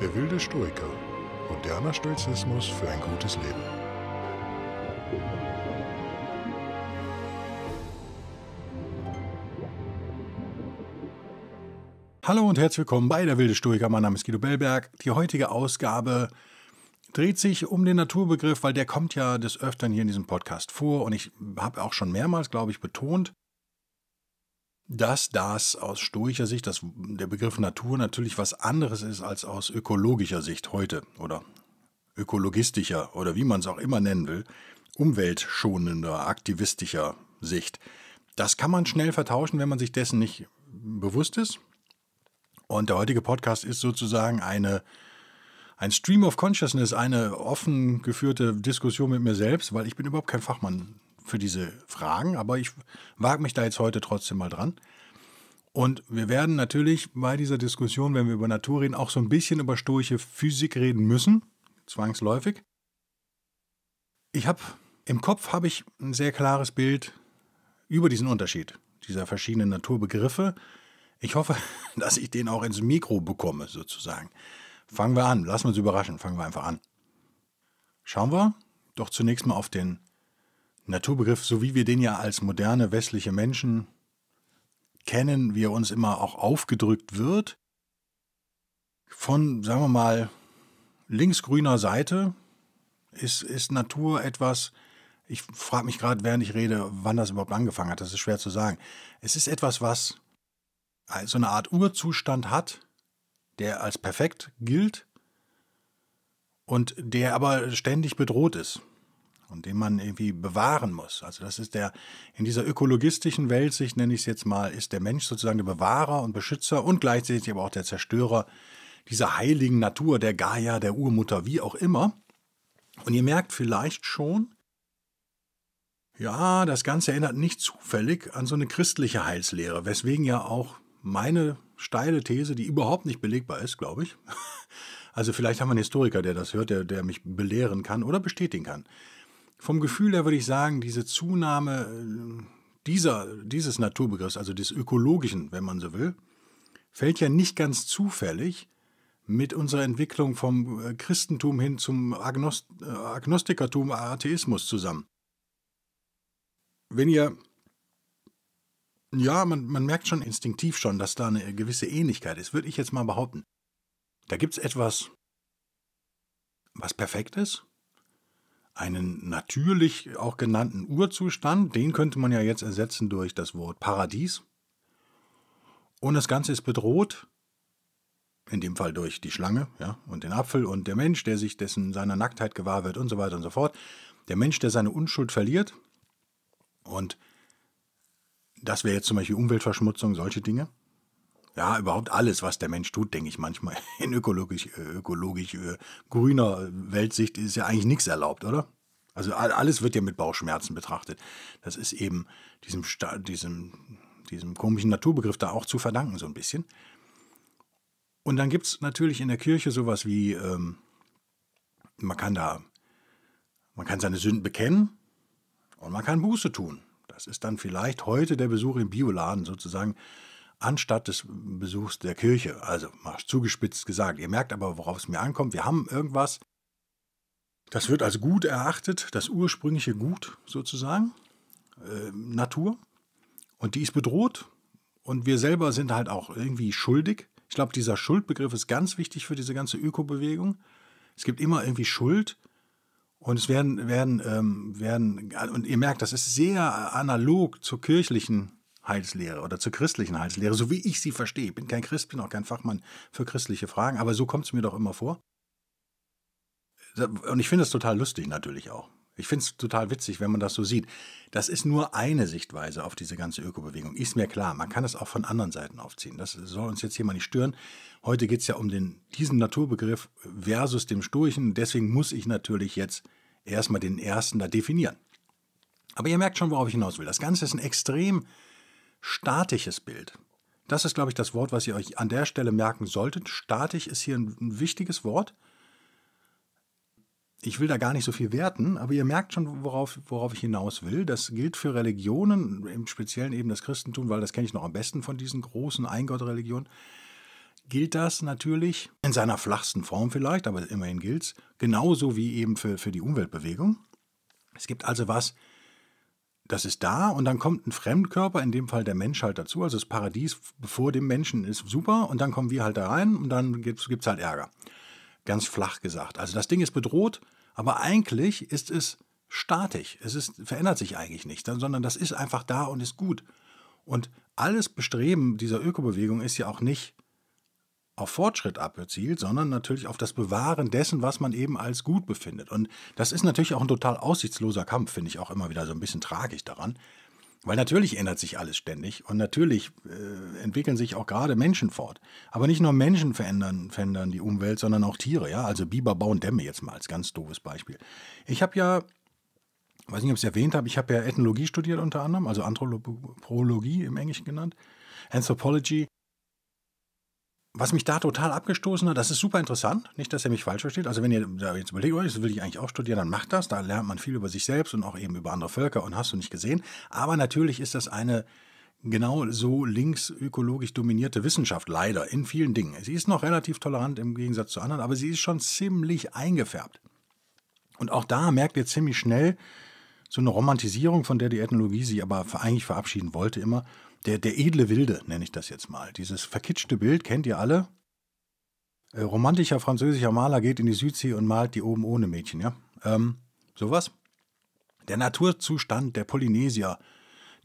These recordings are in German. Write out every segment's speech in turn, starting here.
Der wilde Stoiker. Moderner Stoizismus für ein gutes Leben. Hallo und herzlich willkommen bei Der wilde Stoiker. Mein Name ist Guido Bellberg. Die heutige Ausgabe dreht sich um den Naturbegriff, weil der kommt ja des Öfteren hier in diesem Podcast vor und ich habe auch schon mehrmals, glaube ich, betont, dass das aus stoischer Sicht, dass der Begriff Natur natürlich was anderes ist als aus ökologischer Sicht heute oder ökologistischer oder wie man es auch immer nennen will, umweltschonender, aktivistischer Sicht. Das kann man schnell vertauschen, wenn man sich dessen nicht bewusst ist. Und der heutige Podcast ist sozusagen eine, ein Stream of Consciousness, eine offen geführte Diskussion mit mir selbst, weil ich bin überhaupt kein Fachmann für diese Fragen, aber ich wage mich da jetzt heute trotzdem mal dran. Und wir werden natürlich bei dieser Diskussion, wenn wir über Natur reden, auch so ein bisschen über stoische Physik reden müssen, zwangsläufig. Ich habe im Kopf habe ich ein sehr klares Bild über diesen Unterschied dieser verschiedenen Naturbegriffe. Ich hoffe, dass ich den auch ins Mikro bekomme, sozusagen. Fangen wir an, lassen wir uns überraschen, fangen wir einfach an. Schauen wir doch zunächst mal auf den Naturbegriff, so wie wir den ja als moderne westliche Menschen kennen, wie er uns immer auch aufgedrückt wird, von, sagen wir mal, linksgrüner Seite ist, ist Natur etwas, ich frage mich gerade, während ich rede, wann das überhaupt angefangen hat, das ist schwer zu sagen. Es ist etwas, was so eine Art Urzustand hat, der als perfekt gilt und der aber ständig bedroht ist und den man irgendwie bewahren muss. Also das ist der, in dieser ökologistischen Weltsicht nenne ich es jetzt mal, ist der Mensch sozusagen der Bewahrer und Beschützer und gleichzeitig aber auch der Zerstörer dieser heiligen Natur, der Gaia, der Urmutter, wie auch immer. Und ihr merkt vielleicht schon, ja, das Ganze erinnert nicht zufällig an so eine christliche Heilslehre, weswegen ja auch meine steile These, die überhaupt nicht belegbar ist, glaube ich, also vielleicht haben wir einen Historiker, der das hört, der, der mich belehren kann oder bestätigen kann, vom Gefühl her würde ich sagen, diese Zunahme äh, dieser, dieses Naturbegriffs, also des ökologischen, wenn man so will, fällt ja nicht ganz zufällig mit unserer Entwicklung vom äh, Christentum hin zum Agnost äh, Agnostikertum, Atheismus zusammen. Wenn ihr, ja, man, man merkt schon instinktiv schon, dass da eine gewisse Ähnlichkeit ist, würde ich jetzt mal behaupten. Da gibt es etwas, was perfekt ist, einen natürlich auch genannten Urzustand, den könnte man ja jetzt ersetzen durch das Wort Paradies. Und das Ganze ist bedroht, in dem Fall durch die Schlange ja, und den Apfel und der Mensch, der sich dessen seiner Nacktheit gewahr wird und so weiter und so fort. Der Mensch, der seine Unschuld verliert und das wäre jetzt zum Beispiel Umweltverschmutzung, solche Dinge. Ja, überhaupt alles, was der Mensch tut, denke ich manchmal. In ökologisch, äh, ökologisch äh, grüner äh, Weltsicht ist ja eigentlich nichts erlaubt, oder? Also alles wird ja mit Bauchschmerzen betrachtet. Das ist eben diesem, diesem, diesem komischen Naturbegriff da auch zu verdanken, so ein bisschen. Und dann gibt es natürlich in der Kirche sowas wie, ähm, man kann da, man kann seine Sünden bekennen und man kann Buße tun. Das ist dann vielleicht heute der Besuch im Bioladen sozusagen anstatt des Besuchs der Kirche. Also mal zugespitzt gesagt. Ihr merkt aber, worauf es mir ankommt. Wir haben irgendwas. Das wird als gut erachtet, das ursprüngliche Gut sozusagen, äh, Natur. Und die ist bedroht. Und wir selber sind halt auch irgendwie schuldig. Ich glaube, dieser Schuldbegriff ist ganz wichtig für diese ganze Ökobewegung. Es gibt immer irgendwie Schuld. Und es werden, werden, ähm, werden, und ihr merkt, das ist sehr analog zur kirchlichen Heilslehre oder zur christlichen Heilslehre, so wie ich sie verstehe. Ich bin kein Christ, bin auch kein Fachmann für christliche Fragen, aber so kommt es mir doch immer vor. Und ich finde es total lustig natürlich auch. Ich finde es total witzig, wenn man das so sieht. Das ist nur eine Sichtweise auf diese ganze Ökobewegung. Ist mir klar, man kann es auch von anderen Seiten aufziehen. Das soll uns jetzt hier mal nicht stören. Heute geht es ja um den, diesen Naturbegriff versus dem Sturchen. Deswegen muss ich natürlich jetzt erstmal den ersten da definieren. Aber ihr merkt schon, worauf ich hinaus will. Das Ganze ist ein extrem statisches Bild. Das ist, glaube ich, das Wort, was ihr euch an der Stelle merken solltet. Statisch ist hier ein, wichtiges Wort. Ich will da gar nicht so viel werten, aber ihr merkt schon, worauf, worauf ich hinaus will. Das gilt für Religionen, im Speziellen eben das Christentum, weil das kenne ich noch am besten von diesen großen Eingottreligionen. Gilt das natürlich in seiner flachsten Form vielleicht, aber immerhin gilt es, genauso wie eben für, für die Umweltbewegung. Es gibt also was, das ist da und dann kommt ein Fremdkörper, in dem Fall der Mensch halt dazu. Also das Paradies vor dem Menschen ist super und dann kommen wir halt da rein und dann gibt es halt Ärger. Ganz flach gesagt. Also das Ding ist bedroht, aber eigentlich ist es statisch. Es ist, verändert sich eigentlich nicht, sondern das ist einfach da und ist gut. Und alles Bestreben dieser Ökobewegung ist ja auch nicht, auf Fortschritt abzielt, sondern natürlich auf das Bewahren dessen, was man eben als gut befindet. Und das ist natürlich auch ein total aussichtsloser Kampf, finde ich auch immer wieder so ein bisschen tragisch daran. Weil natürlich ändert sich alles ständig und natürlich äh, entwickeln sich auch gerade Menschen fort. Aber nicht nur Menschen verändern, verändern die Umwelt, sondern auch Tiere. Ja? Also Biber bauen Dämme jetzt mal als ganz doofes Beispiel. Ich habe ja, weiß nicht, ob ich es erwähnt habe, ich habe ja Ethnologie studiert unter anderem, also Anthropologie im Englischen genannt, Anthropology was mich da total abgestoßen hat, das ist super interessant, nicht, dass ihr mich falsch versteht. Also wenn ihr da jetzt überlegt, oh, das will ich eigentlich auch studieren, dann macht das. Da lernt man viel über sich selbst und auch eben über andere Völker und hast du nicht gesehen. Aber natürlich ist das eine genau so linksökologisch dominierte Wissenschaft, leider, in vielen Dingen. Sie ist noch relativ tolerant im Gegensatz zu anderen, aber sie ist schon ziemlich eingefärbt. Und auch da merkt ihr ziemlich schnell so eine Romantisierung, von der die Ethnologie sich aber eigentlich verabschieden wollte immer, der, der edle Wilde, nenne ich das jetzt mal. Dieses verkitschte Bild kennt ihr alle. Äh, romantischer französischer Maler geht in die Südsee und malt die oben ohne Mädchen, ja? Ähm, sowas. Der Naturzustand der Polynesier,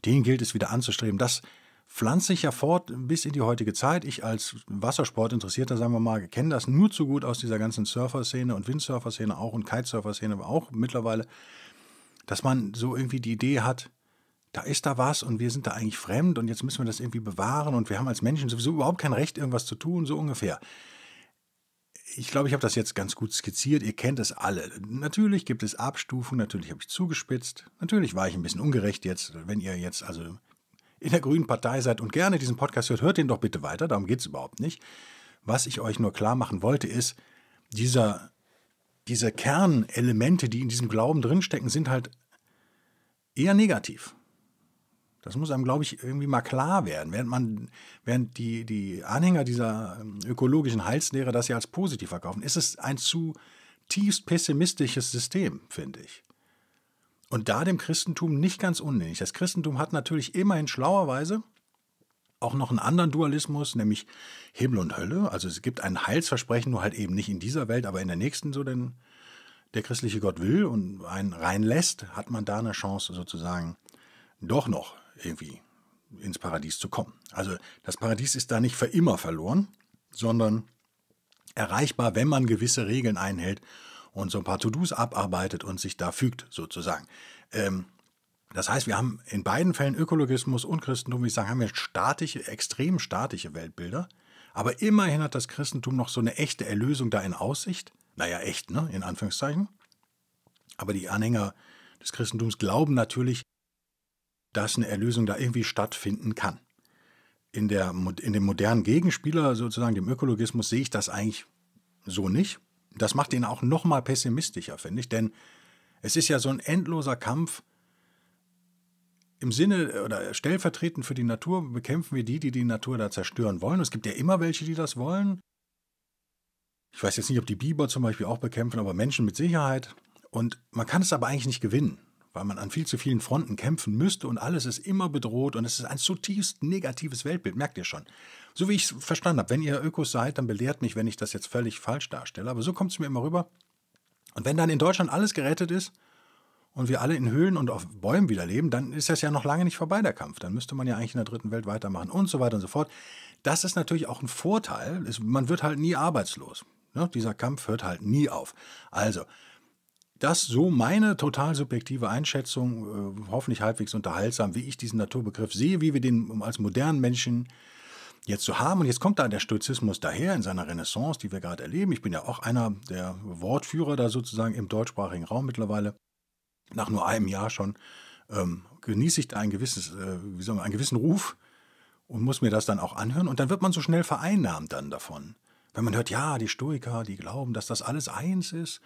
den gilt es wieder anzustreben. Das pflanzt sich ja fort bis in die heutige Zeit. Ich als Wassersportinteressierter, sagen wir mal, kenne das nur zu gut aus dieser ganzen Surfer-Szene und Windsurfer-Szene auch und Kitesurfer-Szene auch mittlerweile, dass man so irgendwie die Idee hat, da ist da was und wir sind da eigentlich fremd und jetzt müssen wir das irgendwie bewahren und wir haben als Menschen sowieso überhaupt kein Recht, irgendwas zu tun, so ungefähr. Ich glaube, ich habe das jetzt ganz gut skizziert. Ihr kennt es alle. Natürlich gibt es Abstufungen, natürlich habe ich zugespitzt. Natürlich war ich ein bisschen ungerecht jetzt, wenn ihr jetzt also in der Grünen Partei seid und gerne diesen Podcast hört, hört den doch bitte weiter, darum geht es überhaupt nicht. Was ich euch nur klar machen wollte, ist, dieser, diese Kernelemente, die in diesem Glauben drinstecken, sind halt eher negativ. Das muss einem, glaube ich, irgendwie mal klar werden. Während, man, während die, die Anhänger dieser ähm, ökologischen Heilslehre das ja als positiv verkaufen, ist es ein zutiefst pessimistisches System, finde ich. Und da dem Christentum nicht ganz unähnlich. Das Christentum hat natürlich immerhin schlauerweise auch noch einen anderen Dualismus, nämlich Himmel und Hölle. Also es gibt ein Heilsversprechen, nur halt eben nicht in dieser Welt, aber in der nächsten, so denn der christliche Gott will und einen reinlässt, hat man da eine Chance sozusagen doch noch irgendwie ins Paradies zu kommen. Also das Paradies ist da nicht für immer verloren, sondern erreichbar, wenn man gewisse Regeln einhält und so ein paar To-Dos abarbeitet und sich da fügt, sozusagen. Ähm, das heißt, wir haben in beiden Fällen Ökologismus und Christentum, wie ich sagen, haben wir statische, extrem statische Weltbilder. Aber immerhin hat das Christentum noch so eine echte Erlösung da in Aussicht. Naja, echt, ne? In Anführungszeichen. Aber die Anhänger des Christentums glauben natürlich, dass eine Erlösung da irgendwie stattfinden kann. In, der, in dem modernen Gegenspieler, sozusagen dem Ökologismus, sehe ich das eigentlich so nicht. Das macht ihn auch noch mal pessimistischer, finde ich, denn es ist ja so ein endloser Kampf. Im Sinne äh, oder stellvertretend für die Natur bekämpfen wir die, die die Natur da zerstören wollen. Es gibt ja immer welche, die das wollen. Ich weiß jetzt nicht, ob die Biber zum Beispiel auch bekämpfen, aber Menschen mit Sicherheit. Und man kann es aber eigentlich nicht gewinnen weil man an viel zu vielen Fronten kämpfen müsste und alles ist immer bedroht und es ist ein zutiefst negatives Weltbild, merkt ihr schon. So wie ich es verstanden habe, wenn ihr Ökos seid, dann belehrt mich, wenn ich das jetzt völlig falsch darstelle, aber so kommt es mir immer rüber. Und wenn dann in Deutschland alles gerettet ist und wir alle in Höhlen und auf Bäumen wieder leben, dann ist das ja noch lange nicht vorbei, der Kampf. Dann müsste man ja eigentlich in der dritten Welt weitermachen und so weiter und so fort. Das ist natürlich auch ein Vorteil. Man wird halt nie arbeitslos. Ne? Dieser Kampf hört halt nie auf. Also, das so meine total subjektive Einschätzung, äh, hoffentlich halbwegs unterhaltsam, wie ich diesen Naturbegriff sehe, wie wir den als modernen Menschen jetzt zu haben. Und jetzt kommt da der Stoizismus daher in seiner Renaissance, die wir gerade erleben. Ich bin ja auch einer der Wortführer da sozusagen im deutschsprachigen Raum mittlerweile. Nach nur einem Jahr schon ähm, genieße ich da ein gewisses, äh, wie soll man, einen gewissen Ruf und muss mir das dann auch anhören. Und dann wird man so schnell vereinnahmt dann davon. Wenn man hört, ja, die Stoiker, die glauben, dass das alles eins ist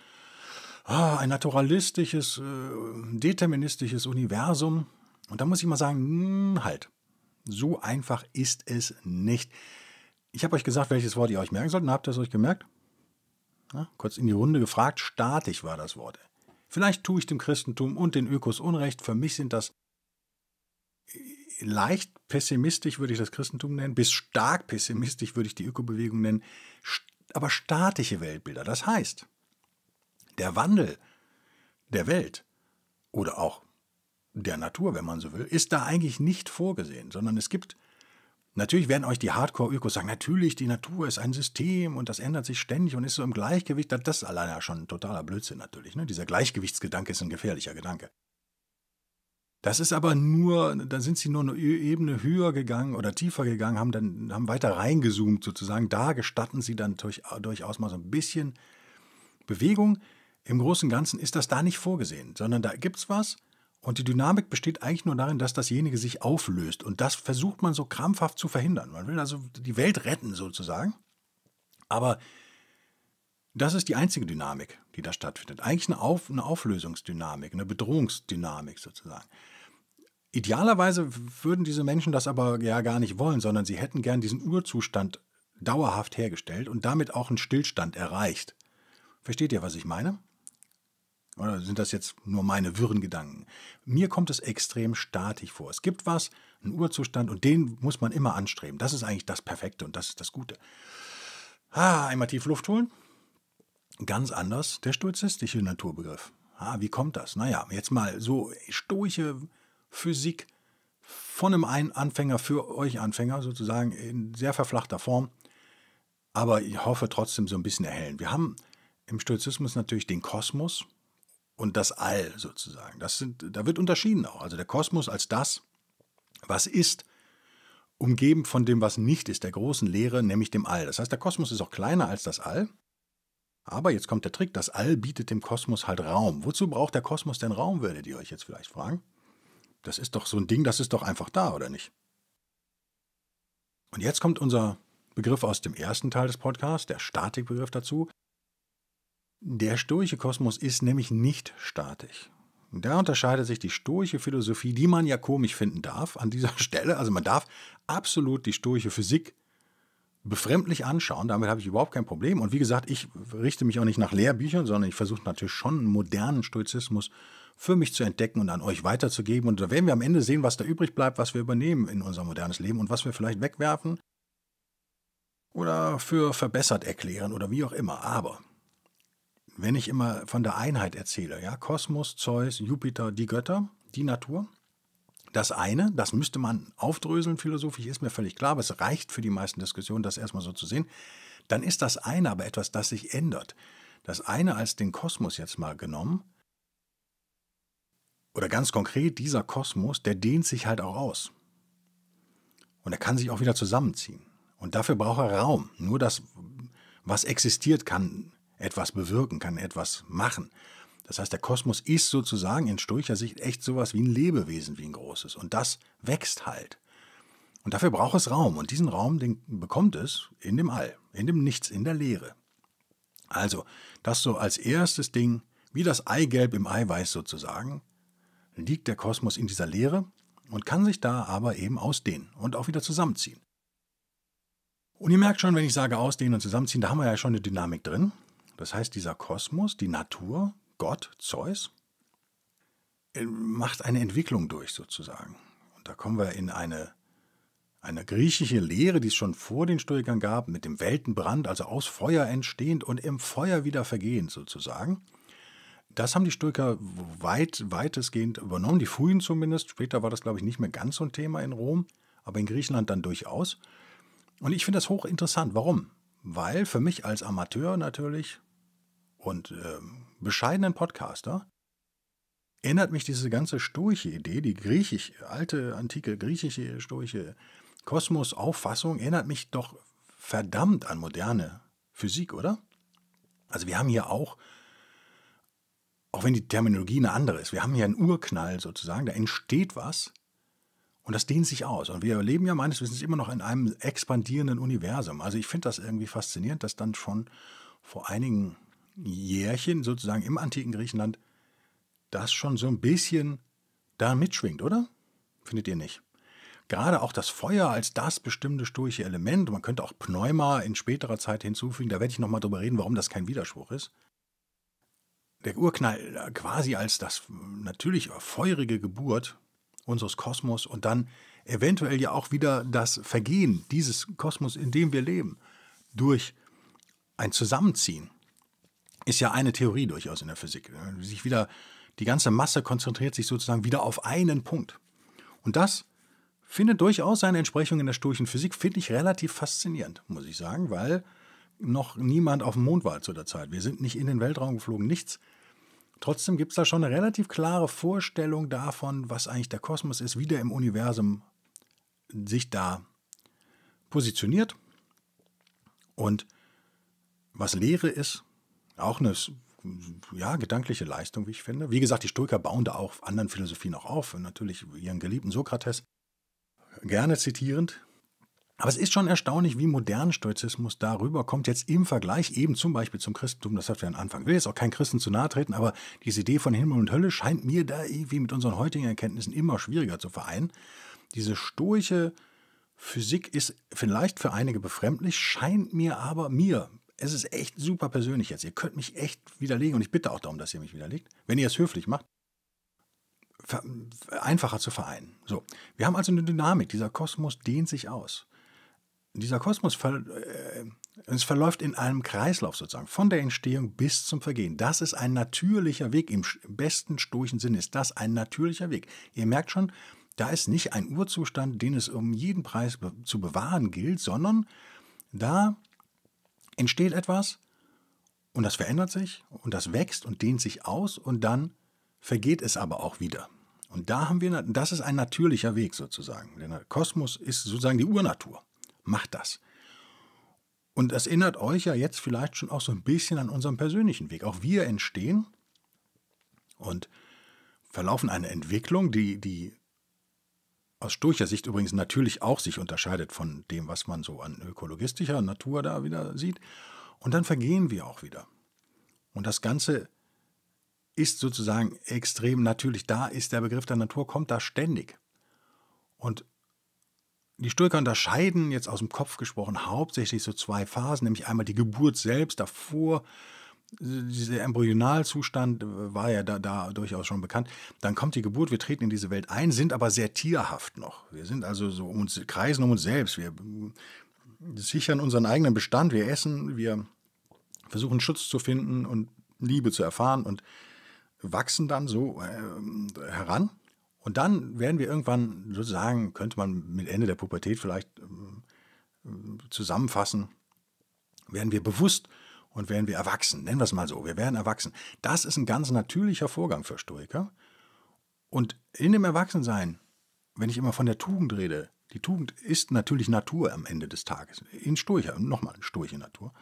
ah, ein naturalistisches, äh, deterministisches Universum. Und da muss ich mal sagen, mh, hm, halt, so einfach ist es nicht. Ich habe euch gesagt, welches Wort ihr euch merken sollt. Und habt ihr es euch gemerkt? Ja, kurz in die Runde gefragt. Statisch war das Wort. Vielleicht tue ich dem Christentum und den Ökos Unrecht. Für mich sind das äh, leicht pessimistisch, würde ich das Christentum nennen. Bis stark pessimistisch würde ich die Ökobewegung nennen. Aber statische Weltbilder. Das heißt, der Wandel der Welt oder auch der Natur, wenn man so will, ist da eigentlich nicht vorgesehen, sondern es gibt Natürlich werden euch die Hardcore-Ökos sagen, natürlich, die Natur ist ein System und das ändert sich ständig und ist so im Gleichgewicht. Das ist alleine ja schon ein totaler Blödsinn natürlich. Ne? Dieser Gleichgewichtsgedanke ist ein gefährlicher Gedanke. Das ist aber nur, dann sind sie nur eine Ebene höher gegangen oder tiefer gegangen, haben dann haben weiter reingezoomt sozusagen. Da gestatten sie dann durch, durchaus mal so ein bisschen Bewegung, im Großen und Ganzen ist das da nicht vorgesehen, sondern da gibt es was und die Dynamik besteht eigentlich nur darin, dass dasjenige sich auflöst und das versucht man so krampfhaft zu verhindern. Man will also die Welt retten sozusagen, aber das ist die einzige Dynamik, die da stattfindet. Eigentlich eine, Auf eine Auflösungsdynamik, eine Bedrohungsdynamik sozusagen. Idealerweise würden diese Menschen das aber ja gar nicht wollen, sondern sie hätten gern diesen Urzustand dauerhaft hergestellt und damit auch einen Stillstand erreicht. Versteht ihr, was ich meine? Oder sind das jetzt nur meine wirren Gedanken? Mir kommt es extrem statisch vor. Es gibt was, einen Urzustand, und den muss man immer anstreben. Das ist eigentlich das Perfekte und das ist das Gute. Ah, einmal tief Luft holen. Ganz anders der stoizistische Naturbegriff. Ah, wie kommt das? Naja, jetzt mal so stoische Physik von einem Anfänger für euch Anfänger sozusagen in sehr verflachter Form. Aber ich hoffe trotzdem so ein bisschen erhellen. Wir haben im Stoizismus natürlich den Kosmos, und das All sozusagen. Das sind, da wird unterschieden auch. Also der Kosmos als das, was ist, umgeben von dem, was nicht ist, der großen Lehre, nämlich dem All. Das heißt, der Kosmos ist auch kleiner als das All. Aber jetzt kommt der Trick, das All bietet dem Kosmos halt Raum. Wozu braucht der Kosmos denn Raum, werdet ihr euch jetzt vielleicht fragen. Das ist doch so ein Ding, das ist doch einfach da, oder nicht? Und jetzt kommt unser Begriff aus dem ersten Teil des Podcasts, der Statikbegriff dazu. Der stoische Kosmos ist nämlich nicht statisch. Da unterscheidet sich die stoische Philosophie, die man ja komisch finden darf, an dieser Stelle. Also man darf absolut die stoische Physik befremdlich anschauen. Damit habe ich überhaupt kein Problem. Und wie gesagt, ich richte mich auch nicht nach Lehrbüchern, sondern ich versuche natürlich schon einen modernen Stoizismus für mich zu entdecken und an euch weiterzugeben. Und da werden wir am Ende sehen, was da übrig bleibt, was wir übernehmen in unser modernes Leben und was wir vielleicht wegwerfen oder für verbessert erklären oder wie auch immer. Aber wenn ich immer von der Einheit erzähle, ja, Kosmos, Zeus, Jupiter, die Götter, die Natur, das eine, das müsste man aufdröseln philosophisch, ist mir völlig klar, aber es reicht für die meisten Diskussionen, das erstmal so zu sehen. Dann ist das eine aber etwas, das sich ändert. Das eine als den Kosmos jetzt mal genommen, oder ganz konkret, dieser Kosmos, der dehnt sich halt auch aus. Und er kann sich auch wieder zusammenziehen. Und dafür braucht er Raum. Nur das, was existiert, kann etwas bewirken, kann etwas machen. Das heißt, der Kosmos ist sozusagen in Sturcher Sicht echt sowas wie ein Lebewesen, wie ein großes. Und das wächst halt. Und dafür braucht es Raum. Und diesen Raum, den bekommt es in dem All, in dem Nichts, in der Leere. Also, das so als erstes Ding, wie das Eigelb im Eiweiß sozusagen, liegt der Kosmos in dieser Leere und kann sich da aber eben ausdehnen und auch wieder zusammenziehen. Und ihr merkt schon, wenn ich sage ausdehnen und zusammenziehen, da haben wir ja schon eine Dynamik drin. Das heißt, dieser Kosmos, die Natur, Gott, Zeus, äh, macht eine Entwicklung durch sozusagen. Und da kommen wir in eine, eine griechische Lehre, die es schon vor den Stoikern gab, mit dem Weltenbrand, also aus Feuer entstehend und im Feuer wieder vergehend sozusagen. Das haben die Stoiker weit, weitestgehend übernommen, die frühen zumindest. Später war das, glaube ich, nicht mehr ganz so ein Thema in Rom, aber in Griechenland dann durchaus. Und ich finde das hochinteressant. Warum? Weil für mich als Amateur natürlich, und äh, bescheidenen Podcaster erinnert mich diese ganze stoische Idee, die griechisch, alte, antike griechische stoische Kosmosauffassung, erinnert mich doch verdammt an moderne Physik, oder? Also wir haben hier auch, auch wenn die Terminologie eine andere ist, wir haben hier einen Urknall sozusagen, da entsteht was und das dehnt sich aus. Und wir leben ja meines Wissens immer noch in einem expandierenden Universum. Also ich finde das irgendwie faszinierend, dass dann schon vor einigen Jahren, Jährchen sozusagen im antiken Griechenland das schon so ein bisschen da mitschwingt, oder? Findet ihr nicht? Gerade auch das Feuer als das bestimmte stoische Element, man könnte auch Pneuma in späterer Zeit hinzufügen, da werde ich nochmal drüber reden, warum das kein Widerspruch ist. Der Urknall äh, quasi als das natürlich feurige Geburt unseres Kosmos und dann eventuell ja auch wieder das Vergehen dieses Kosmos, in dem wir leben, durch ein Zusammenziehen ist ja eine Theorie durchaus in der Physik. Sich wieder, die ganze Masse konzentriert sich sozusagen wieder auf einen Punkt. Und das findet durchaus seine Entsprechung in der stoischen Physik, finde ich relativ faszinierend, muss ich sagen, weil noch niemand auf dem Mond war zu der Zeit. Wir sind nicht in den Weltraum geflogen, nichts. Trotzdem gibt es da schon eine relativ klare Vorstellung davon, was eigentlich der Kosmos ist, wie der im Universum sich da positioniert und was Leere ist auch eine ja, gedankliche Leistung, wie ich finde. Wie gesagt, die Stoiker bauen da auch anderen Philosophien auch auf. natürlich ihren geliebten Sokrates, gerne zitierend. Aber es ist schon erstaunlich, wie modern Stoizismus darüber kommt, jetzt im Vergleich eben zum Beispiel zum Christentum, das hat wir einen Anfang. Ich will jetzt auch kein Christen zu nahe treten, aber diese Idee von Himmel und Hölle scheint mir da irgendwie mit unseren heutigen Erkenntnissen immer schwieriger zu vereinen. Diese stoische Physik ist vielleicht für einige befremdlich, scheint mir aber, mir es ist echt super persönlich jetzt. Ihr könnt mich echt widerlegen und ich bitte auch darum, dass ihr mich widerlegt. Wenn ihr es höflich macht, einfacher zu vereinen. So, wir haben also eine Dynamik. Dieser Kosmos dehnt sich aus. Dieser Kosmos ver äh, es verläuft in einem Kreislauf sozusagen, von der Entstehung bis zum Vergehen. Das ist ein natürlicher Weg. Im besten stoischen Sinne ist das ein natürlicher Weg. Ihr merkt schon, da ist nicht ein Urzustand, den es um jeden Preis zu bewahren gilt, sondern da entsteht etwas und das verändert sich und das wächst und dehnt sich aus und dann vergeht es aber auch wieder. Und da haben wir, das ist ein natürlicher Weg sozusagen. der Kosmos ist sozusagen die Urnatur. Macht das. Und das erinnert euch ja jetzt vielleicht schon auch so ein bisschen an unseren persönlichen Weg. Auch wir entstehen und verlaufen eine Entwicklung, die, die aus Sturcher Sicht übrigens natürlich auch sich unterscheidet von dem, was man so an ökologistischer Natur da wieder sieht. Und dann vergehen wir auch wieder. Und das Ganze ist sozusagen extrem natürlich. Da ist der Begriff der Natur, kommt da ständig. Und die Stürker unterscheiden jetzt aus dem Kopf gesprochen hauptsächlich so zwei Phasen, nämlich einmal die Geburt selbst davor, dieser Embryonalzustand äh, war ja da, da, durchaus schon bekannt. Dann kommt die Geburt, wir treten in diese Welt ein, sind aber sehr tierhaft noch. Wir sind also so um uns, kreisen um uns selbst. Wir mm, sichern unseren eigenen Bestand, wir essen, wir versuchen Schutz zu finden und Liebe zu erfahren und wachsen dann so äh, heran. Und dann werden wir irgendwann sozusagen, könnte man mit Ende der Pubertät vielleicht ähm, äh, zusammenfassen, werden wir bewusst und werden wir erwachsen. Nennen wir es mal so, wir werden erwachsen. Das ist ein ganz natürlicher Vorgang für Stoiker. Und in dem Erwachsensein, wenn ich immer von der Tugend rede, die Tugend ist natürlich Natur am Ende des Tages, in Stoicher, nochmal Stoiche Natur,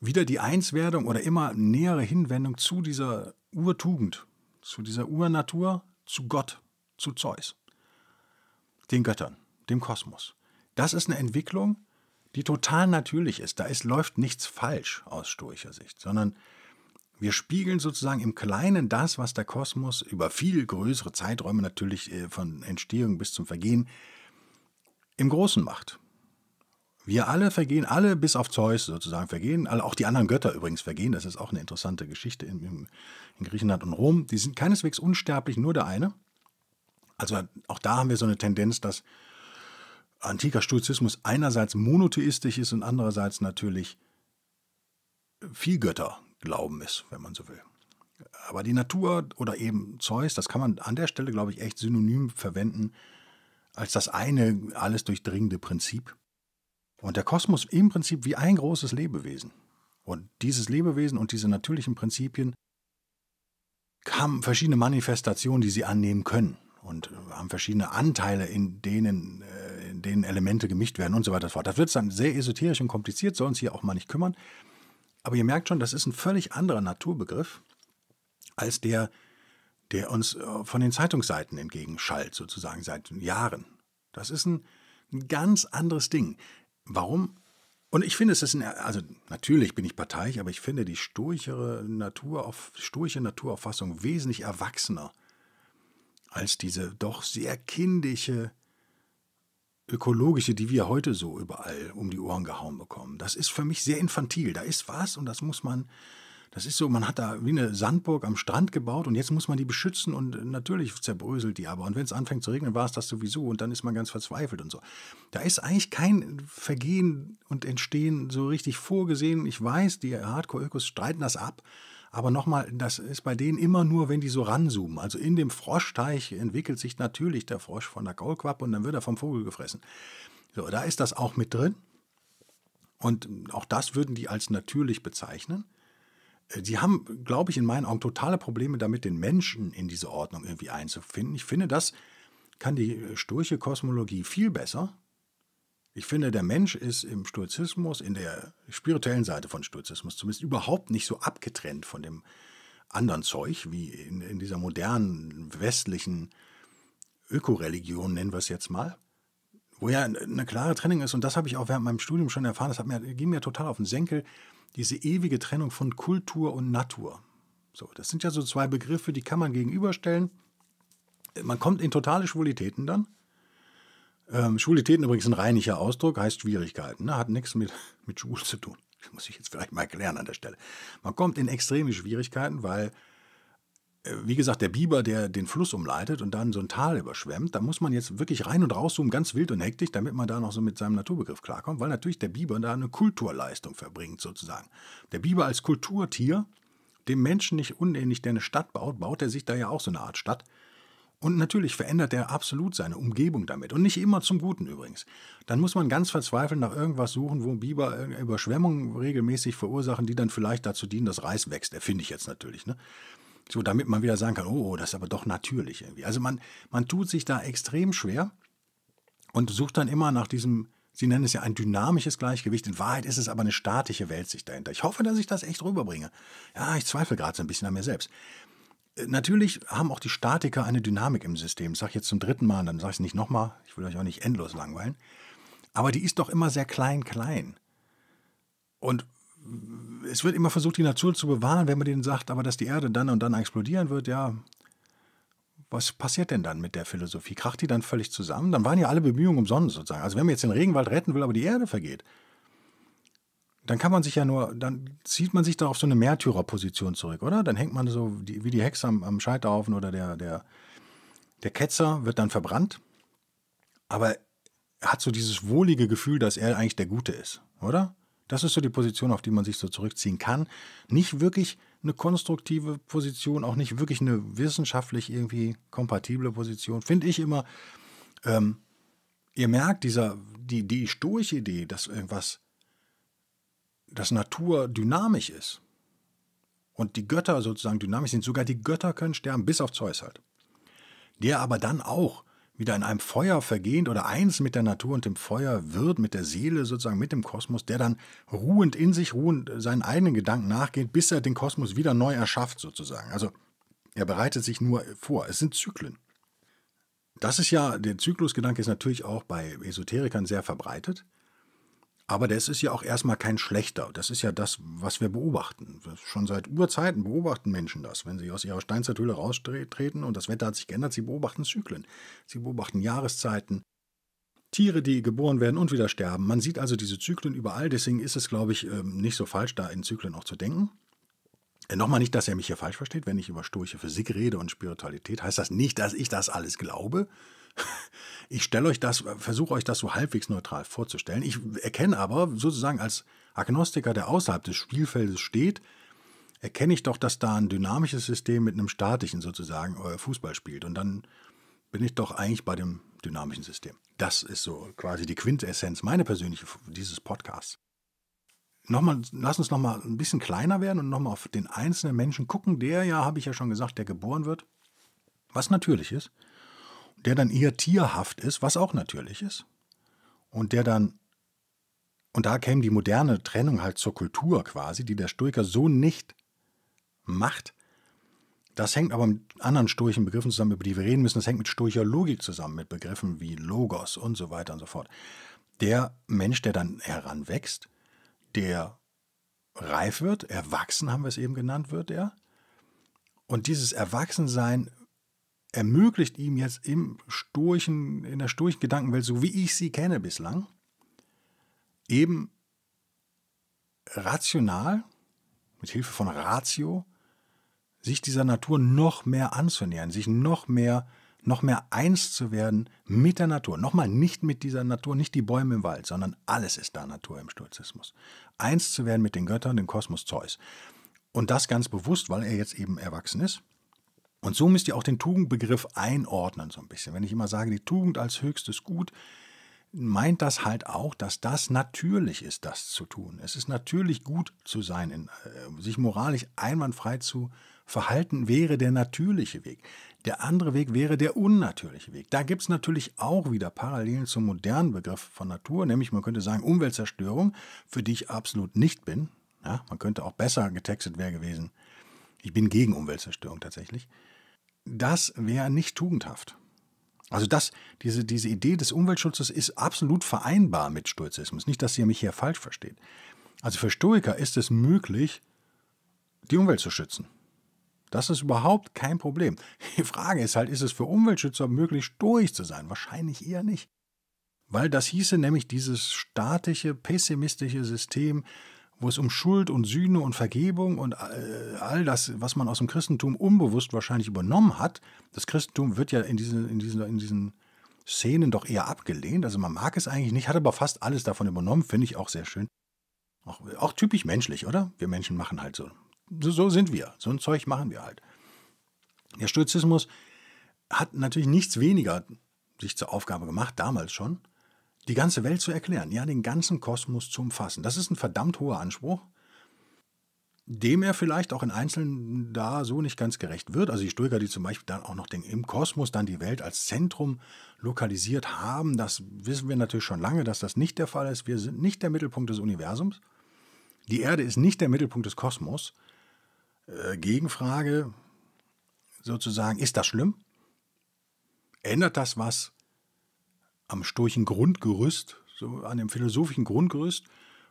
wieder die Einswerdung oder immer nähere Hinwendung zu dieser Urtugend, zu dieser Urnatur, zu Gott, zu Zeus, den Göttern, dem Kosmos. Das ist eine Entwicklung, die total natürlich ist. Da ist, läuft nichts falsch aus stoischer Sicht, sondern wir spiegeln sozusagen im Kleinen das, was der Kosmos über viel größere Zeiträume natürlich äh, von Entstehung bis zum Vergehen im Großen macht. Wir alle vergehen, alle bis auf Zeus sozusagen vergehen, alle, auch die anderen Götter übrigens vergehen, das ist auch eine interessante Geschichte in, in Griechenland und Rom. Die sind keineswegs unsterblich, nur der eine. Also auch da haben wir so eine Tendenz, dass antiker Stoizismus einerseits monotheistisch ist und andererseits natürlich viel Götterglauben ist, wenn man so will. Aber die Natur oder eben Zeus, das kann man an der Stelle, glaube ich, echt synonym verwenden als das eine alles durchdringende Prinzip. Und der Kosmos im Prinzip wie ein großes Lebewesen. Und dieses Lebewesen und diese natürlichen Prinzipien haben verschiedene Manifestationen, die sie annehmen können und haben verschiedene Anteile, in denen äh, in denen Elemente gemischt werden und so weiter und fort. Das wird dann sehr esoterisch und kompliziert, soll uns hier auch mal nicht kümmern. Aber ihr merkt schon, das ist ein völlig anderer Naturbegriff als der, der uns äh, von den Zeitungsseiten entgegenschallt, sozusagen seit Jahren. Das ist ein ganz anderes Ding. Warum? Und ich finde, es ist ein, also natürlich bin ich parteiisch, aber ich finde die sturchere Natur, stoische Naturauffassung wesentlich erwachsener als diese doch sehr kindische ökologische, die wir heute so überall um die Ohren gehauen bekommen. Das ist für mich sehr infantil. Da ist was und das muss man, das ist so, man hat da wie eine Sandburg am Strand gebaut und jetzt muss man die beschützen und natürlich zerbröselt die aber. Und wenn es anfängt zu regnen, war es das sowieso und dann ist man ganz verzweifelt und so. Da ist eigentlich kein Vergehen und Entstehen so richtig vorgesehen. Ich weiß, die Hardcore-Ökos streiten das ab. Aber nochmal, das ist bei denen immer nur, wenn die so ranzoomen. Also in dem Froschteich entwickelt sich natürlich der Frosch von der Kaulquappe und dann wird er vom Vogel gefressen. So, da ist das auch mit drin. Und auch das würden die als natürlich bezeichnen. Sie äh, haben, glaube ich, in meinen Augen totale Probleme damit, den Menschen in diese Ordnung irgendwie einzufinden. Ich finde, das kann die äh, Sturche Kosmologie viel besser, ich finde, der Mensch ist im Stoizismus, in der spirituellen Seite von Stoizismus zumindest, überhaupt nicht so abgetrennt von dem anderen Zeug, wie in, in dieser modernen westlichen Ökoreligion, nennen wir es jetzt mal, wo ja eine klare Trennung ist. Und das habe ich auch während meinem Studium schon erfahren. Das hat mir, ging mir total auf den Senkel, diese ewige Trennung von Kultur und Natur. So, das sind ja so zwei Begriffe, die kann man gegenüberstellen. Man kommt in totale Schwulitäten dann. Ähm, Schwulitäten übrigens ein reinlicher Ausdruck, heißt Schwierigkeiten, ne? hat nichts mit, mit Schwul zu tun. Das muss ich jetzt vielleicht mal klären an der Stelle. Man kommt in extreme Schwierigkeiten, weil, äh, wie gesagt, der Biber, der den Fluss umleitet und dann so ein Tal überschwemmt, da muss man jetzt wirklich rein und rauszoomen, ganz wild und hektisch, damit man da noch so mit seinem Naturbegriff klarkommt, weil natürlich der Biber da eine Kulturleistung verbringt, sozusagen. Der Biber als Kulturtier, dem Menschen nicht unähnlich, der eine Stadt baut, baut er sich da ja auch so eine Art Stadt und natürlich verändert er absolut seine Umgebung damit. Und nicht immer zum Guten übrigens. Dann muss man ganz verzweifelt nach irgendwas suchen, wo Biber Überschwemmungen regelmäßig verursachen, die dann vielleicht dazu dienen, dass Reis wächst. Erfinde ich jetzt natürlich. Ne? So, damit man wieder sagen kann, oh, das ist aber doch natürlich irgendwie. Also man, man tut sich da extrem schwer und sucht dann immer nach diesem, Sie nennen es ja ein dynamisches Gleichgewicht. In Wahrheit ist es aber eine statische Welt sich dahinter. Ich hoffe, dass ich das echt rüberbringe. Ja, ich zweifle gerade so ein bisschen an mir selbst. Natürlich haben auch die Statiker eine Dynamik im System. Das sage ich jetzt zum dritten Mal, dann sage ich es nicht nochmal. Ich will euch auch nicht endlos langweilen. Aber die ist doch immer sehr klein, klein. Und es wird immer versucht, die Natur zu bewahren, wenn man denen sagt, aber dass die Erde dann und dann explodieren wird, ja, was passiert denn dann mit der Philosophie? Kracht die dann völlig zusammen? Dann waren ja alle Bemühungen umsonst sozusagen. Also wenn man jetzt den Regenwald retten will, aber die Erde vergeht, dann kann man sich ja nur, dann zieht man sich da auf so eine Märtyrerposition zurück, oder? Dann hängt man so die, wie die Hexe am, am, Scheiterhaufen oder der, der, der Ketzer wird dann verbrannt. Aber er hat so dieses wohlige Gefühl, dass er eigentlich der Gute ist, oder? Das ist so die Position, auf die man sich so zurückziehen kann. Nicht wirklich eine konstruktive Position, auch nicht wirklich eine wissenschaftlich irgendwie kompatible Position, finde ich immer. Ähm, ihr merkt, dieser, die, die stoische Idee, dass irgendwas dass Natur dynamisch ist und die Götter sozusagen dynamisch sind, sogar die Götter können sterben, bis auf Zeus halt. Der aber dann auch wieder in einem Feuer vergehend oder eins mit der Natur und dem Feuer wird, mit der Seele sozusagen, mit dem Kosmos, der dann ruhend in sich ruhend seinen eigenen Gedanken nachgeht, bis er den Kosmos wieder neu erschafft sozusagen. Also er bereitet sich nur vor. Es sind Zyklen. Das ist ja, der Zyklusgedanke ist natürlich auch bei Esoterikern sehr verbreitet. Aber das ist ja auch erstmal kein schlechter. Das ist ja das, was wir beobachten. Schon seit Urzeiten beobachten Menschen das. Wenn sie aus ihrer Steinzeithöhle raustreten und das Wetter hat sich geändert, sie beobachten Zyklen. Sie beobachten Jahreszeiten, Tiere, die geboren werden und wieder sterben. Man sieht also diese Zyklen überall. Deswegen ist es, glaube ich, ähm, nicht so falsch, da in Zyklen auch zu denken. Äh, nochmal nicht, dass er mich hier falsch versteht. Wenn ich über stoische Physik rede und Spiritualität, heißt das nicht, dass ich das alles glaube, ich stelle euch das, versuche euch das so halbwegs neutral vorzustellen. Ich erkenne aber sozusagen als Agnostiker, der außerhalb des Spielfeldes steht, erkenne ich doch, dass da ein dynamisches System mit einem statischen sozusagen äh, Fußball spielt. Und dann bin ich doch eigentlich bei dem dynamischen System. Das ist so quasi die Quintessenz, meine persönliche, dieses Podcasts. Nochmal, lass uns nochmal ein bisschen kleiner werden und nochmal auf den einzelnen Menschen gucken, der ja, habe ich ja schon gesagt, der geboren wird. Was natürlich ist, der dann eher tierhaft ist, was auch natürlich ist, und der dann und da käme die moderne Trennung halt zur Kultur quasi, die der Stoiker so nicht macht. Das hängt aber mit anderen stoischen Begriffen zusammen, über die wir reden müssen. Das hängt mit stoischer Logik zusammen, mit Begriffen wie Logos und so weiter und so fort. Der Mensch, der dann heranwächst, der reif wird, erwachsen haben wir es eben genannt, wird er. Und dieses Erwachsensein ermöglicht ihm jetzt im Sturchen, in der sturchen Gedankenwelt, so wie ich sie kenne bislang, eben rational, mit Hilfe von Ratio, sich dieser Natur noch mehr anzunähern, sich noch mehr, noch mehr eins zu werden mit der Natur. Nochmal nicht mit dieser Natur, nicht die Bäume im Wald, sondern alles ist da Natur im Stoizismus. Eins zu werden mit den Göttern, dem Kosmos Zeus. Und das ganz bewusst, weil er jetzt eben erwachsen ist und so müsst ihr auch den Tugendbegriff einordnen so ein bisschen. Wenn ich immer sage, die Tugend als höchstes Gut, meint das halt auch, dass das natürlich ist, das zu tun. Es ist natürlich gut zu sein, in, äh, sich moralisch einwandfrei zu verhalten, wäre der natürliche Weg. Der andere Weg wäre der unnatürliche Weg. Da gibt es natürlich auch wieder Parallelen zum modernen Begriff von Natur, nämlich man könnte sagen Umweltzerstörung, für die ich absolut nicht bin. Ja, man könnte auch besser getextet wäre gewesen. Ich bin gegen Umweltzerstörung tatsächlich das wäre nicht tugendhaft. Also das, diese, diese Idee des Umweltschutzes ist absolut vereinbar mit Stoizismus. Nicht, dass ihr mich hier falsch versteht. Also für Stoiker ist es möglich, die Umwelt zu schützen. Das ist überhaupt kein Problem. Die Frage ist halt, ist es für Umweltschützer möglich, stoisch zu sein? Wahrscheinlich eher nicht. Weil das hieße nämlich dieses statische, pessimistische System, wo es um Schuld und Sühne und Vergebung und äh, all das, was man aus dem Christentum unbewusst wahrscheinlich übernommen hat, das Christentum wird ja in, diese, in, diesen, in diesen Szenen doch eher abgelehnt. Also man mag es eigentlich nicht, hat aber fast alles davon übernommen, finde ich auch sehr schön. Auch, auch, typisch menschlich, oder? Wir Menschen machen halt so. so. so. sind wir. So ein Zeug machen wir halt. Der Stoizismus hat natürlich nichts weniger sich zur Aufgabe gemacht, damals schon, die ganze Welt zu erklären, ja, den ganzen Kosmos zu umfassen. Das ist ein verdammt hoher Anspruch, dem er vielleicht auch in Einzelnen da so nicht ganz gerecht wird. Also die Stoiker, die zum Beispiel dann auch noch den, im Kosmos dann die Welt als Zentrum lokalisiert haben, das wissen wir natürlich schon lange, dass das nicht der Fall ist. Wir sind nicht der Mittelpunkt des Universums. Die Erde ist nicht der Mittelpunkt des Kosmos. Äh, Gegenfrage sozusagen, ist das schlimm? Ändert das was am sturchen Grundgerüst, so an dem philosophischen Grundgerüst,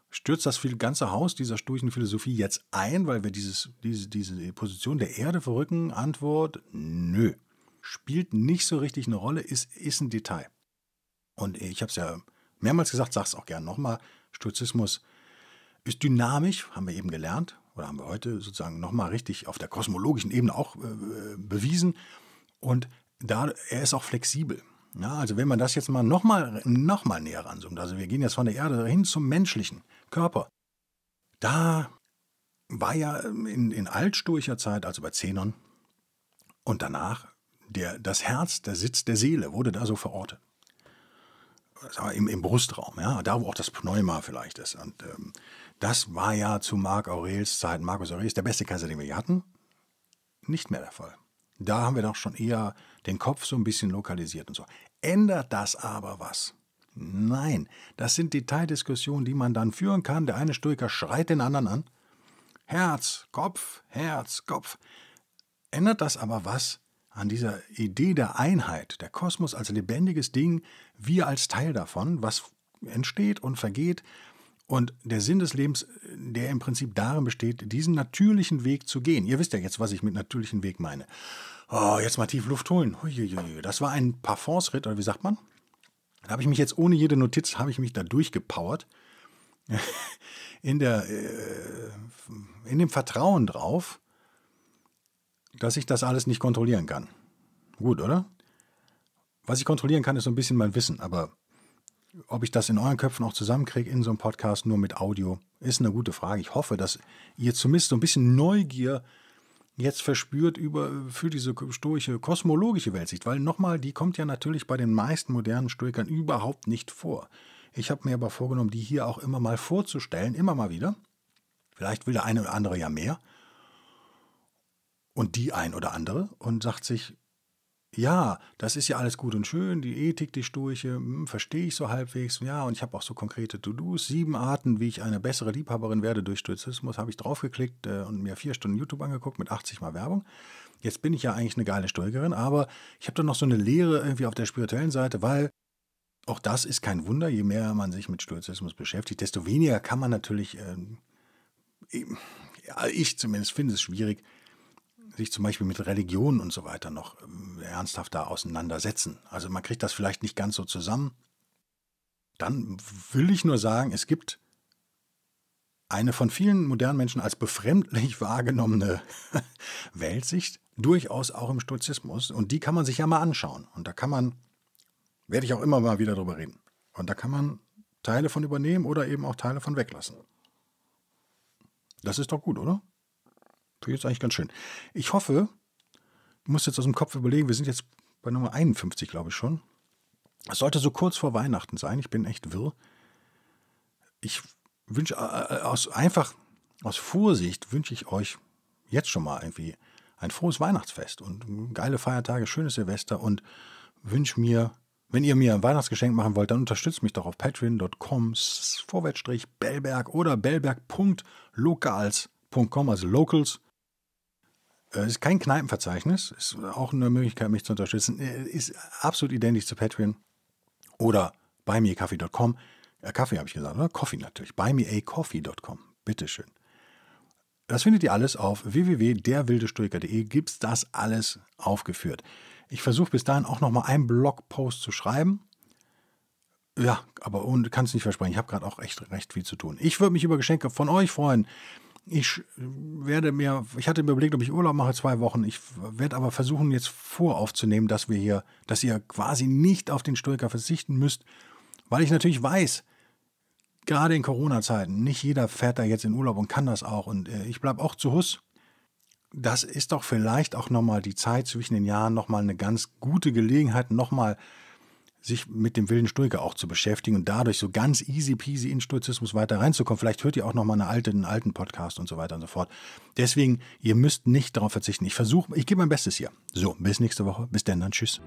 stürzt das ganze Haus dieser sturchen jetzt ein, weil wir dieses, diese, diese Position der Erde verrücken? Antwort: Nö. Spielt nicht so richtig eine Rolle, ist, ist ein Detail. Und ich habe es ja mehrmals gesagt, sag's auch gern nochmal: Sturzismus ist dynamisch, haben wir eben gelernt, oder haben wir heute sozusagen nochmal richtig auf der kosmologischen Ebene auch äh, äh bewiesen. Und da, er ist auch flexibel. Ja, also wenn man das jetzt mal nochmal noch mal näher ranzoomt, also wir gehen jetzt von der Erde hin zum menschlichen Körper, da war ja ähm, in, in altsturcher Zeit, also bei Zenon und danach, der, das Herz, der Sitz der Seele wurde da so verortet. Im, im Brustraum, ja, da wo auch das Pneuma vielleicht ist. Und ähm, das war ja zu Marc Aurels Zeit, Marcus Aurels, der beste Kaiser, den wir hier hatten, nicht mehr der Fall. Da haben wir doch schon eher den Kopf so ein bisschen lokalisiert und so. Ändert das aber was? Nein, das sind Detaildiskussionen, die man dann führen kann. Der eine Stoiker schreit den anderen an. Herz, Kopf, Herz, Kopf. Ändert das aber was an dieser Idee der Einheit, der Kosmos als lebendiges Ding, wir als Teil davon, was entsteht und vergeht und der Sinn des Lebens, der im Prinzip darin besteht, diesen natürlichen Weg zu gehen. Ihr wisst ja jetzt, was ich mit natürlichen Weg meine oh, jetzt mal tief Luft holen. Huiuiui. Das war ein Parfumsritt, oder wie sagt man? Da habe ich mich jetzt ohne jede Notiz, habe ich mich da durchgepowert. in, der, äh, in dem Vertrauen drauf, dass ich das alles nicht kontrollieren kann. Gut, oder? Was ich kontrollieren kann, ist so ein bisschen mein Wissen, aber ob ich das in euren Köpfen auch zusammenkriege in so einem Podcast nur mit Audio, ist eine gute Frage. Ich hoffe, dass ihr zumindest so ein bisschen Neugier jetzt verspürt über, für diese stoische kosmologische Weltsicht, weil nochmal, die kommt ja natürlich bei den meisten modernen Stoikern überhaupt nicht vor. Ich habe mir aber vorgenommen, die hier auch immer mal vorzustellen, immer mal wieder. Vielleicht will der eine oder andere ja mehr und die ein oder andere und sagt sich, ja, das ist ja alles gut und schön, die Ethik, die Sturche, hm, verstehe ich so halbwegs. Ja, und ich habe auch so konkrete To-Dos. Sieben Arten, wie ich eine bessere Liebhaberin werde durch Stoizismus, habe ich draufgeklickt äh, und mir vier Stunden YouTube angeguckt mit 80 Mal Werbung. Jetzt bin ich ja eigentlich eine geile Stoikerin, aber ich habe da noch so eine Lehre irgendwie auf der spirituellen Seite, weil auch das ist kein Wunder. Je mehr man sich mit Stoizismus beschäftigt, desto weniger kann man natürlich, ähm, e- ich zumindest finde es schwierig, sich zum Beispiel mit Religion und so weiter noch ähm, ernsthafter auseinandersetzen. Also man kriegt das vielleicht nicht ganz so zusammen. Dann will ich nur sagen, es gibt eine von vielen modernen Menschen als befremdlich wahrgenommene Weltsicht, durchaus auch im Stoizismus. Und die kann man sich ja mal anschauen. Und da kann man, werde ich auch immer mal wieder drüber reden. Und da kann man Teile von übernehmen oder eben auch Teile von weglassen. Das ist doch gut, oder? Finde ich jetzt eigentlich ganz schön. Ich hoffe, ich muss jetzt aus dem Kopf überlegen, wir sind jetzt bei Nummer 51, glaube ich schon. Es sollte so kurz vor Weihnachten sein. Ich bin echt wirr. Ich wünsche äh, äh, aus einfach aus Vorsicht wünsche ich euch jetzt schon mal irgendwie ein frohes Weihnachtsfest und geile Feiertage, schönes Silvester und wünsche mir, wenn ihr mir ein Weihnachtsgeschenk machen wollt, dann unterstützt mich doch auf patreon.com vorwärtsstrich bellberg oder bellberg.locals.com, also locals es äh, ist kein Kneipenverzeichnis, ist auch eine Möglichkeit, mich zu unterstützen. Äh, ist absolut identisch zu Patreon oder bei mirkaffee.com. Äh, Kaffee habe ich gesagt, oder? Coffee natürlich. Bei mireacoffee.com. Bitteschön. Das findet ihr alles auf www.derwildestoiker.de. Gibt es das alles aufgeführt? Ich versuche bis dahin auch nochmal einen Blogpost zu schreiben. Ja, aber kann es nicht versprechen. Ich habe gerade auch echt recht viel zu tun. Ich würde mich über Geschenke von euch freuen ich werde mir, ich hatte mir überlegt, ob ich Urlaub mache, zwei Wochen. Ich werde aber versuchen, jetzt voraufzunehmen, dass wir hier, dass ihr quasi nicht auf den Stoiker verzichten müsst, weil ich natürlich weiß, gerade in Corona-Zeiten, nicht jeder fährt da jetzt in Urlaub und kann das auch. Und äh, ich bleibe auch zu Hus. Das ist doch vielleicht auch nochmal die Zeit zwischen den Jahren, nochmal eine ganz gute Gelegenheit, nochmal mal sich mit dem wilden Stoiker auch zu beschäftigen und dadurch so ganz easy peasy in Stoizismus weiter reinzukommen. Vielleicht hört ihr auch nochmal eine alte, einen alten Podcast und so weiter und so fort. Deswegen, ihr müsst nicht darauf verzichten. Ich versuche, ich gebe mein Bestes hier. So, bis nächste Woche. Bis denn dann tschüss.